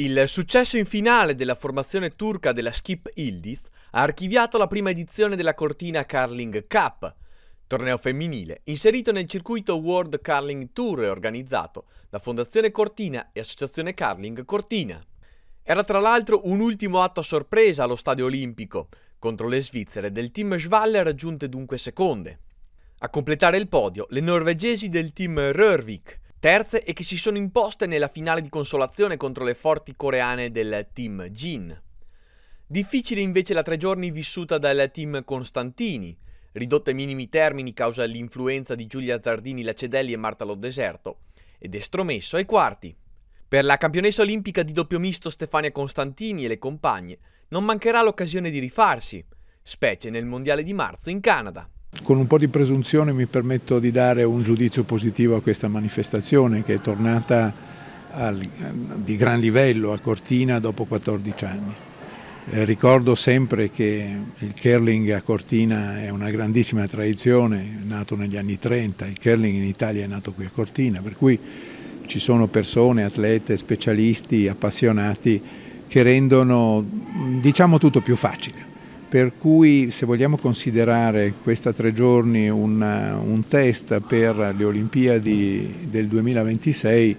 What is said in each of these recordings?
Il successo in finale della formazione turca della Skip Ildiz ha archiviato la prima edizione della Cortina Curling Cup, torneo femminile inserito nel circuito World Curling Tour organizzato da Fondazione Cortina e Associazione Curling Cortina. Era tra l'altro un ultimo atto a sorpresa allo stadio olimpico, contro le svizzere del team Schwaller raggiunte dunque seconde. A completare il podio le norvegesi del team Rørvik, terze e che si sono imposte nella finale di consolazione contro le forti coreane del team Jin. Difficile invece la tre giorni vissuta dal team Costantini, ridotta ai minimi termini causa l'influenza di Giulia Zardini Lacedelli e Marta Loddeserto, ed estromesso ai quarti. Per la campionessa olimpica di doppio misto Stefania Costantini e le compagne non mancherà l'occasione di rifarsi, specie nel Mondiale di marzo in Canada con un po' di presunzione mi permetto di dare un giudizio positivo a questa manifestazione che è tornata al, di gran livello a Cortina dopo 14 anni. Eh, ricordo sempre che il curling a Cortina è una grandissima tradizione, è nato negli anni 30, il curling in Italia è nato qui a Cortina, per cui ci sono persone, atlete, specialisti, appassionati che rendono diciamo tutto più facile per cui se vogliamo considerare questa tre giorni una, un test per le Olimpiadi del 2026,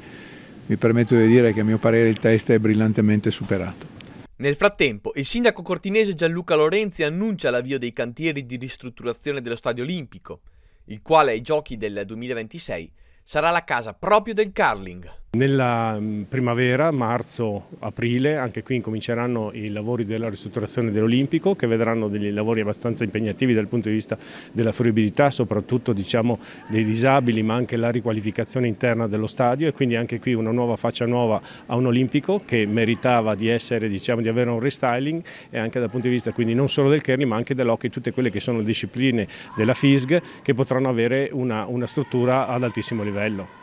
mi permetto di dire che a mio parere il test è brillantemente superato. Nel frattempo, il sindaco cortinese Gianluca Lorenzi annuncia l'avvio dei cantieri di ristrutturazione dello Stadio Olimpico, il quale ai giochi del 2026 sarà la casa proprio del curling. Nella mm, primavera, marzo, aprile, anche qui incominceranno i lavori della ristrutturazione dell'Olimpico che vedranno dei lavori abbastanza impegnativi dal punto di vista della fruibilità, soprattutto diciamo, dei disabili ma anche la riqualificazione interna dello stadio e quindi anche qui una nuova faccia nuova a un Olimpico che meritava di, essere, diciamo, di avere un restyling e anche dal punto di vista quindi non solo del Kerni ma anche dell'Hockey, tutte quelle che sono le discipline della FISG che potranno avere una, una struttura ad altissimo livello.